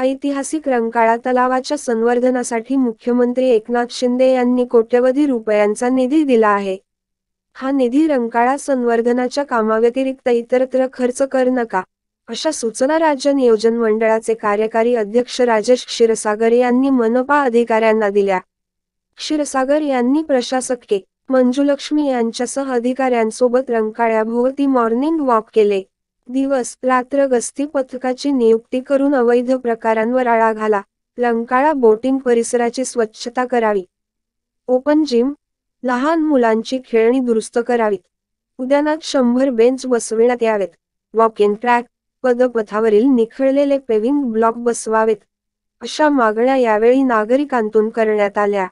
ऐतिहासिक रंकाळा तलावाच्या संवर्धनासाठी मुख्यमंत्री एकनाथ शिंदे यांनी कोट्यवधी रुपयांचा निधी दिला आहे हा निधी रंकाळा संवर्धनाच्या कामाव्यतिरिक्त इतरत्र खर्च कर नका अशा सूचना राज्य नियोजन मंडळाचे कार्यकारी अध्यक्ष राजेश क्षीरसागर यांनी मनपा अधिकाऱ्यांना दिल्या क्षीरसागर यांनी प्रशासक के मंजुलक्ष्मी यांच्यासह अधिकाऱ्यांसोबत रंकाळ्याभोवती मॉर्निंग वॉक केले दिवस रात्र गस्ती पथकाची नियुक्ती करून अवैध प्रकारांवर आळा घाला लंकाळा बोटिंग परिसराची स्वच्छता करावी ओपन जिम लहान मुलांची खेळणी दुरुस्त करावीत उद्यानात शंभर बेंच बसविण्यात यावेत वॉक इन ट्रॅक पदपथावरील निखळलेले पेविंग ब्लॉक बसवावेत अशा मागण्या यावेळी नागरिकांतून करण्यात आल्या